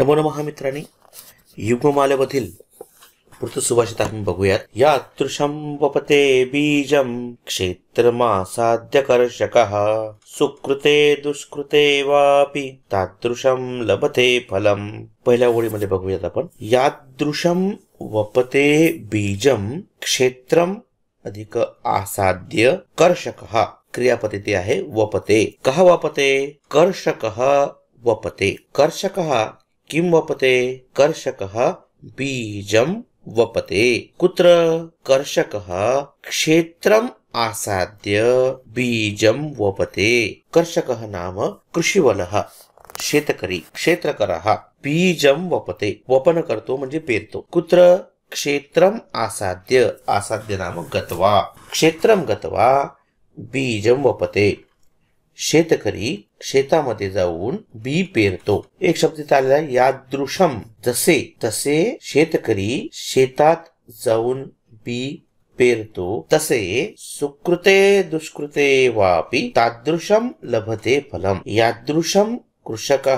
नमो नम हा मित्रांनी युगमालवधील सुभाषित आपण बघूयात वपते बीजम क्षेत्रमासाध्य कर्षक सुकृते दुष्कृते वापी तादृशम लभते फलम पहिल्या ओळीमध्ये बघूयात आपण यादृशम वपते बीजम क्षेत्रम अधिक आसाध्य कर्षक क्रियापती ते आहे वपते कह वपते कर्षक वपते कर्षक किं वपते कर्षक बीजं वपते कुत्र कर्षक क्षेत्रम् आसाद्य बीजं वपते कर्षक नाम कृषीवल शेतकरी क्षेत्रकरः बीजं वपते वपन करतो म्हणजे पेरतो कुत्र क्षेत्रम आसाद्य आसाद्य नाम गत्वा क्षेत्रम गत्वा बीजं वपते शेतकरी शेतामध्ये जाऊन बी पेरतो एक शब्द चालला यादृशम जसे तसे शेतकरी शेतात जाऊन बी पेरतो तसे सुकृते दुष्कृते वापि तादृशम लभते फलम यादृशम कृषक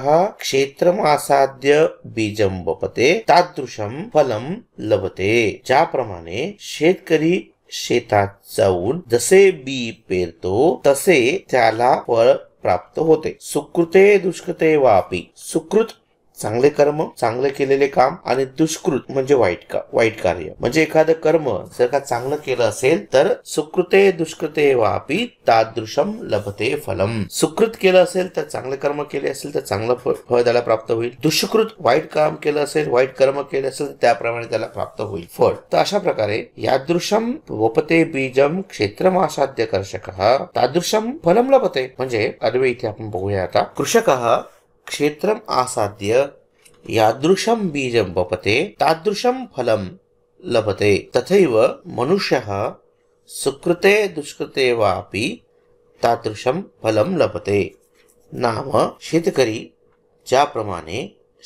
आसाद्य बीजम वपते तादृशम फलम लभते ज्याप्रमाणे शेतकरी शेतात जाऊन जसे बी पेरतो तसे त्याला फळ प्राप्त होते सुकृते दुष्कृते वापी सुकृत चांगले कर्म चांगले केलेले काम आणि दुष्कृत म्हणजे वाईट का वाईट कार्य म्हणजे एखादं कर्म जर का चांगलं केलं असेल तर सुकृते दुष्कृते वापी तादृशम लभते फलम सुकृत केलं असेल तर चांगले कर्म केले असेल तर चांगलं फळ त्याला प्राप्त होईल दुष्कृत वाईट काम केलं असेल वाईट कर्म केले असेल तर त्याप्रमाणे त्याला प्राप्त होईल फळ तर अशा प्रकारे यादृशम वपते बीजम क्षेत्रमासाध्य कर्षक तादृशम फलम लभते म्हणजे अडवे इथे आपण बघूया आता कृषक क्षेत्रम आसाद्य यादृशं बीजं वपते तादृशं फलं लभते तथैव मनुष्यः सुकृते दुष्कृते वापि तादृशं फलं लभते नाम शेतकरी ज्याप्रमाणे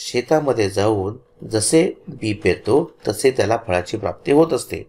शेतामध्ये जाऊन जसे बी पेरतो तसे त्याला फळाची प्राप्ती होत असते